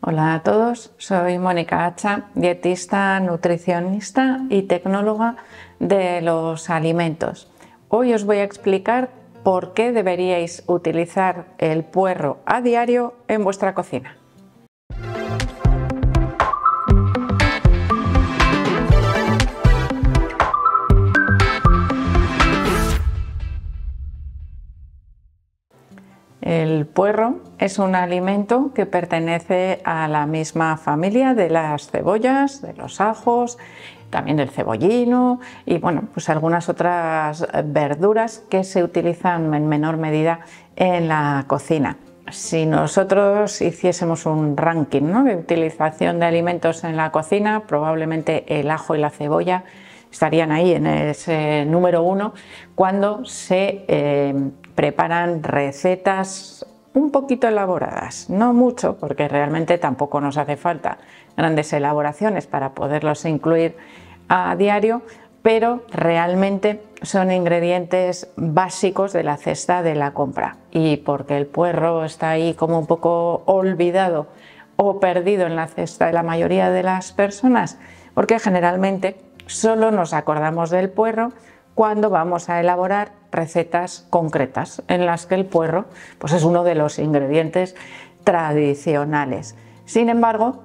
Hola a todos, soy Mónica Hacha, dietista, nutricionista y tecnóloga de los alimentos. Hoy os voy a explicar por qué deberíais utilizar el puerro a diario en vuestra cocina. El puerro es un alimento que pertenece a la misma familia de las cebollas, de los ajos, también del cebollino y bueno, pues algunas otras verduras que se utilizan en menor medida en la cocina. Si nosotros hiciésemos un ranking de utilización de alimentos en la cocina, probablemente el ajo y la cebolla estarían ahí en ese número uno cuando se eh, preparan recetas un poquito elaboradas, no mucho, porque realmente tampoco nos hace falta grandes elaboraciones para poderlos incluir a diario, pero realmente son ingredientes básicos de la cesta de la compra. Y porque el puerro está ahí como un poco olvidado o perdido en la cesta de la mayoría de las personas, porque generalmente solo nos acordamos del puerro cuando vamos a elaborar recetas concretas en las que el puerro pues es uno de los ingredientes tradicionales. Sin embargo,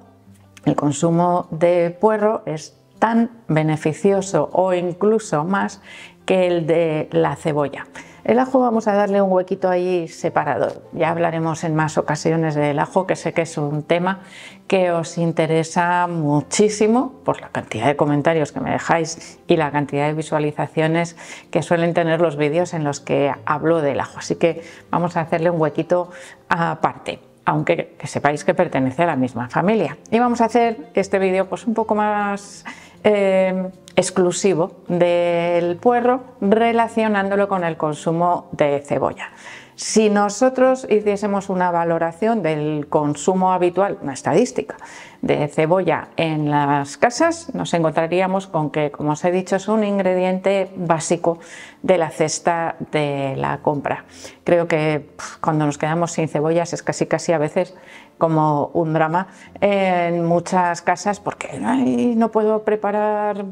el consumo de puerro es tan beneficioso o incluso más que el de la cebolla. El ajo vamos a darle un huequito ahí separado. Ya hablaremos en más ocasiones del ajo, que sé que es un tema que os interesa muchísimo por la cantidad de comentarios que me dejáis y la cantidad de visualizaciones que suelen tener los vídeos en los que hablo del ajo. Así que vamos a hacerle un huequito aparte aunque que sepáis que pertenece a la misma familia. Y vamos a hacer este vídeo pues un poco más Em, exclusivo del puerro relacionándolo con el consumo de cebolla. Si nosotros hiciésemos una valoración del consumo habitual, una estadística, de cebolla en las casas, nos encontraríamos con que, como os he dicho, es un ingrediente básico de la cesta de la compra. Creo que cuando nos quedamos sin cebollas es casi casi a veces como un drama en muchas casas porque no puedo preparar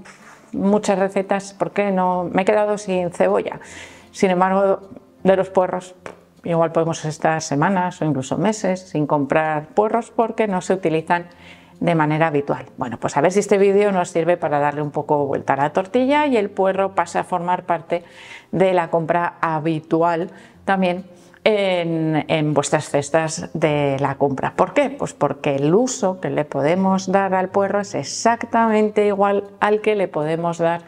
muchas recetas porque no me he quedado sin cebolla. Sin embargo, de los puerros. Igual podemos estar semanas o incluso meses sin comprar puerros porque no se utilizan de manera habitual. Bueno, pues a ver si este vídeo nos sirve para darle un poco vuelta a la tortilla y el puerro pasa a formar parte de la compra habitual también en, en, vuestras cestas de la compra. ¿Por qué? Pues porque el uso que le podemos dar al puerro es exactamente igual al que le podemos dar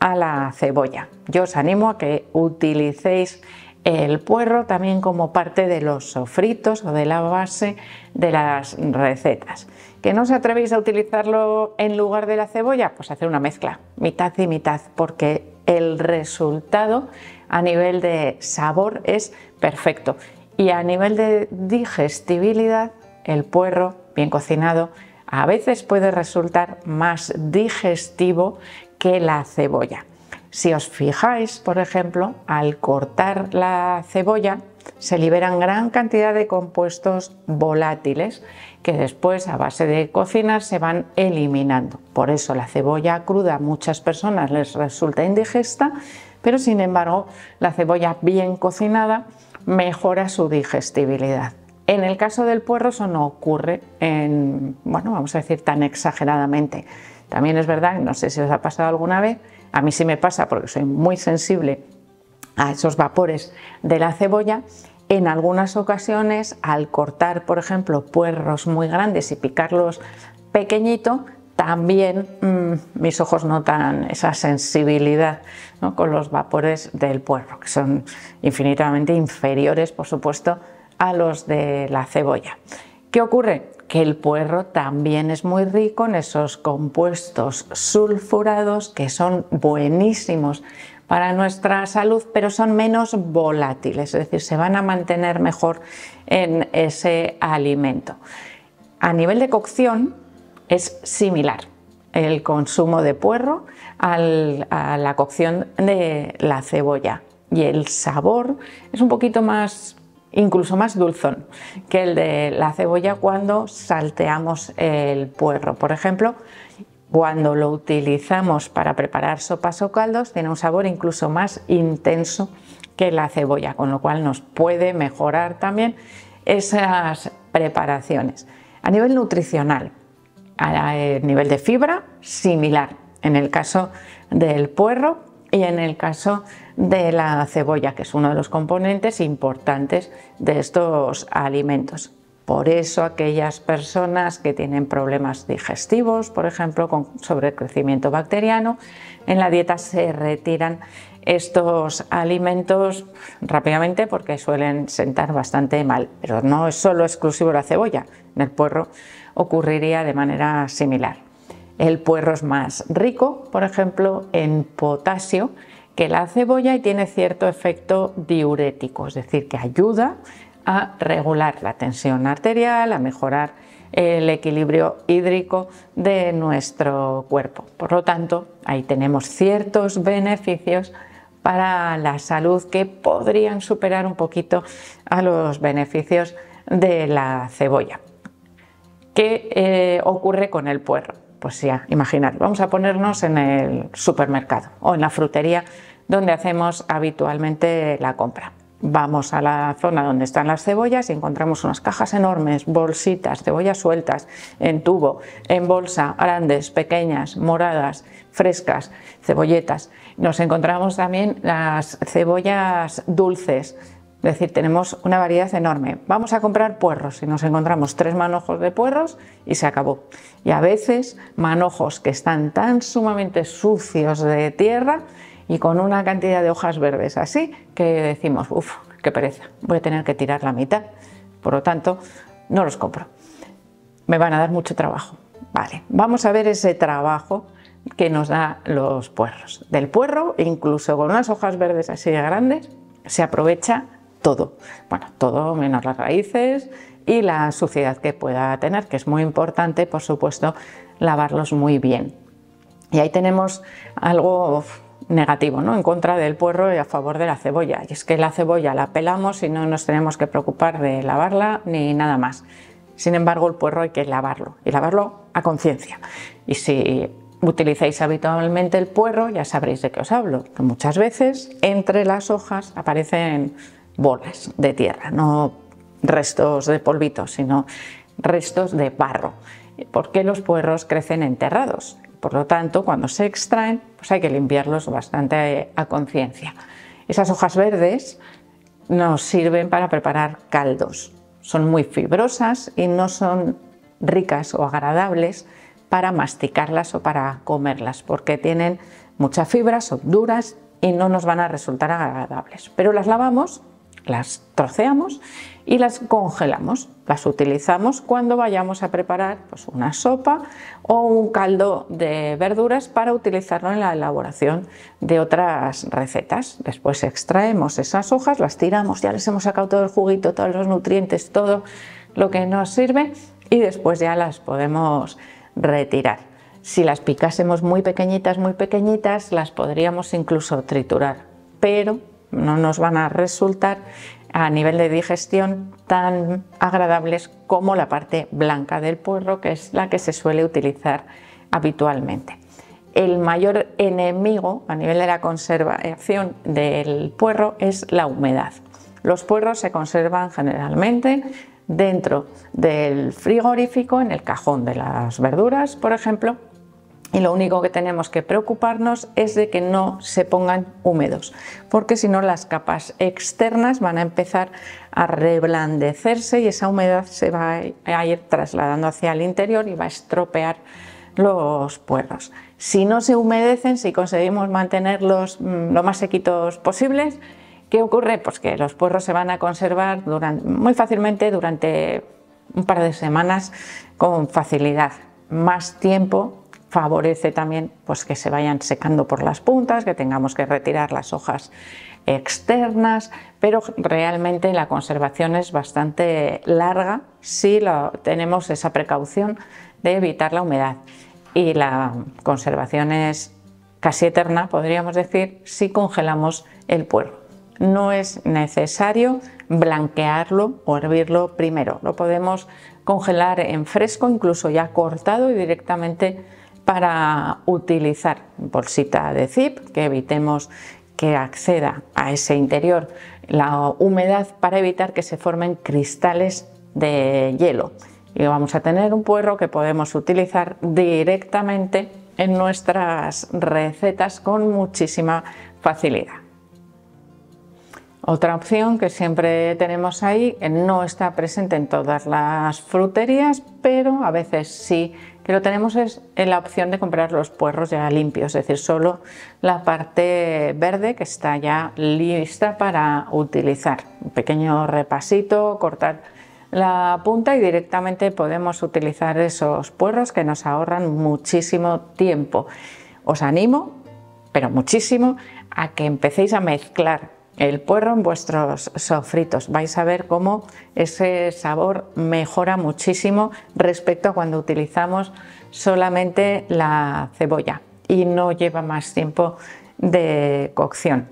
a la cebolla. Yo os animo a que utilicéis el puerro también como parte de los sofritos o de la base de las recetas. ¿Que no os atrevéis a utilizarlo en lugar de la cebolla? Pues hacer una mezcla, mitad y mitad, porque el resultado a nivel de sabor es perfecto. Y a nivel de digestibilidad, el puerro bien cocinado a veces puede resultar más digestivo que la cebolla. Si os fijáis, por ejemplo, al cortar la cebolla se liberan gran cantidad de compuestos volátiles que después a base de cocinar se van eliminando. Por eso la cebolla cruda a muchas personas les resulta indigesta, pero sin embargo la cebolla bien cocinada mejora su digestibilidad. En el caso del puerro eso no ocurre, en, bueno, vamos a decir tan exageradamente. También es verdad, no sé si os ha pasado alguna vez, a mí sí me pasa porque soy muy sensible a esos vapores de la cebolla, en algunas ocasiones al cortar, por ejemplo, puerros muy grandes y picarlos pequeñito, también mm, mis ojos notan esa sensibilidad con los vapores del puerro, que son infinitamente inferiores, por supuesto, a los de la cebolla. ¿Qué ocurre? que el puerro también es muy rico en esos compuestos sulfurados que son buenísimos para nuestra salud, pero son menos volátiles, es decir, se van a mantener mejor en ese alimento. A nivel de cocción es similar el consumo de puerro a la cocción de la cebolla y el sabor es un poquito más incluso más dulzón que el de la cebolla cuando salteamos el puerro. Por ejemplo, cuando lo utilizamos para preparar sopas o caldos, tiene un sabor incluso más intenso que la cebolla, con lo cual nos puede mejorar también esas preparaciones. A nivel nutricional, a eh, nivel de fibra, similar en el caso del puerro y en el caso de la cebolla, que es uno de los componentes importantes de estos alimentos. Por eso aquellas personas que tienen problemas digestivos, por ejemplo, con sobrecrecimiento bacteriano, en la dieta se retiran estos alimentos rápidamente porque suelen sentar bastante mal. Pero no es solo exclusivo la cebolla, en el puerro ocurriría de manera similar. El puerro es más rico, por ejemplo, en potasio que la cebolla y tiene cierto efecto diurético, es decir, que ayuda a regular la tensión arterial, a mejorar el equilibrio hídrico de nuestro cuerpo. Por lo tanto, ahí tenemos ciertos beneficios para la salud que podrían superar un poquito a los beneficios de la cebolla. ¿Qué eh, ocurre con el puerro? pues ya, imaginar, vamos a ponernos en el supermercado o en la frutería donde hacemos habitualmente la compra. Vamos a la zona donde están las cebollas y encontramos unas cajas enormes, bolsitas, cebollas sueltas, en tubo, en bolsa, grandes, pequeñas, moradas, frescas, cebolletas. Nos encontramos también las cebollas dulces, es decir, tenemos una variedad enorme. Vamos a comprar puerros y nos encontramos tres manojos de puerros y se acabó. Y a veces manojos que están tan sumamente sucios de tierra y con una cantidad de hojas verdes así que decimos, uff, qué pereza, voy a tener que tirar la mitad. Por lo tanto, no los compro. Me van a dar mucho trabajo. Vale, vamos a ver ese trabajo que nos da los puerros. Del puerro, incluso con unas hojas verdes así de grandes, se aprovecha todo. Bueno, todo menos las raíces y la suciedad que pueda tener, que es muy importante, por supuesto, lavarlos muy bien. Y ahí tenemos algo negativo, ¿no? en contra del puerro y a favor de la cebolla. Y es que la cebolla la pelamos y no nos tenemos que preocupar de lavarla ni nada más. Sin embargo, el puerro hay que lavarlo y lavarlo a conciencia. Y si utilizáis habitualmente el puerro, ya sabréis de qué os hablo, que muchas veces entre las hojas aparecen bolas de tierra, no restos de polvito, sino restos de barro, porque los puerros crecen enterrados. Por lo tanto, cuando se extraen, pues hay que limpiarlos bastante a conciencia. Esas hojas verdes nos sirven para preparar caldos. Son muy fibrosas y no son ricas o agradables para masticarlas o para comerlas, porque tienen mucha fibra, son duras y no nos van a resultar agradables. Pero las lavamos las troceamos y las congelamos. Las utilizamos cuando vayamos a preparar pues, una sopa o un caldo de verduras para utilizarlo en la elaboración de otras recetas. Después extraemos esas hojas, las tiramos, ya les hemos sacado todo el juguito, todos los nutrientes, todo lo que nos sirve y después ya las podemos retirar. Si las picásemos muy pequeñitas, muy pequeñitas, las podríamos incluso triturar, pero no nos van a resultar a nivel de digestión tan agradables como la parte blanca del puerro, que es la que se suele utilizar habitualmente. El mayor enemigo a nivel de la conservación del puerro es la humedad. Los puerros se conservan generalmente dentro del frigorífico, en el cajón de las verduras, por ejemplo, y lo único que tenemos que preocuparnos es de que no se pongan húmedos, porque si no las capas externas van a empezar a reblandecerse y esa humedad se va a ir trasladando hacia el interior y va a estropear los puerros. Si no se humedecen, si conseguimos mantenerlos mm, lo más sequitos posibles, ¿qué ocurre? Pues que los puerros se van a conservar muy fácilmente durante un par de semanas con facilidad. Más tiempo favorece también pues, que se vayan secando por las puntas, que tengamos que retirar las hojas externas, pero realmente la conservación es bastante larga si tenemos esa precaución de evitar la humedad. Y la conservación es casi eterna, podríamos decir, si congelamos el puerro. No es necesario blanquearlo o hervirlo primero. Lo podemos congelar en fresco, incluso ya cortado y directamente para utilizar bolsita de zip que evitemos que acceda a ese interior la humedad para evitar que se formen cristales de hielo y vamos a tener un puerro que podemos utilizar directamente en nuestras recetas con muchísima facilidad. Otra opción que siempre tenemos ahí, no está presente en todas las fruterías, pero a veces sí que lo tenemos es la opción de comprar los puerros ya limpios, es decir, solo la parte verde que está ya lista para utilizar. Un pequeño repasito, cortar la punta y directamente podemos utilizar esos puerros que nos ahorran muchísimo tiempo. Os animo, pero muchísimo, a que empecéis a mezclar el puerro en vuestros sofritos. Vais a ver cómo ese sabor mejora muchísimo respecto a cuando utilizamos solamente la cebolla y no lleva más tiempo de cocción.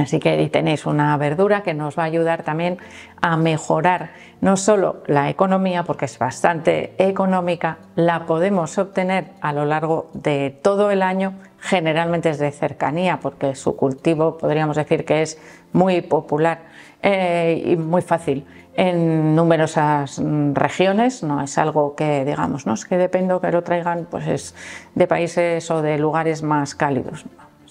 Así que ahí tenéis una verdura que nos va a ayudar también a mejorar no solo la economía, porque es bastante económica, la podemos obtener a lo largo de todo el año, generalmente es de cercanía, porque su cultivo podríamos decir que es muy popular eh, y muy fácil en numerosas mm, regiones, no es algo que digamos, no es que dependo que lo traigan pues es de países o de lugares más cálidos.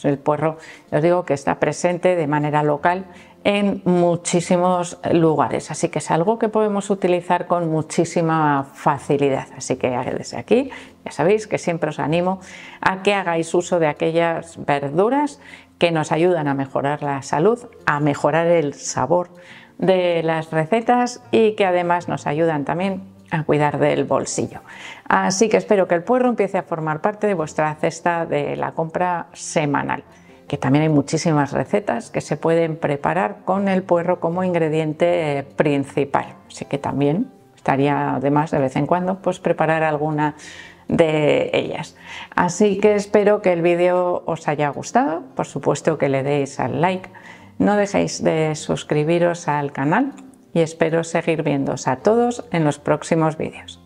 El puerro, os digo que está presente de manera local en muchísimos lugares, así que es algo que podemos utilizar con muchísima facilidad. Así que desde aquí ya sabéis que siempre os animo a que hagáis uso de aquellas verduras que nos ayudan a mejorar la salud, a mejorar el sabor de las recetas y que además nos ayudan también a cuidar del bolsillo. Así que espero que el puerro empiece a formar parte de vuestra cesta de la compra semanal, que también hay muchísimas recetas que se pueden preparar con el puerro como ingrediente principal. Así que también estaría además de vez en cuando pues preparar alguna de ellas. Así que espero que el vídeo os haya gustado, por supuesto que le deis al like, no dejéis de suscribiros al canal y espero seguir viéndoos a todos en los próximos vídeos.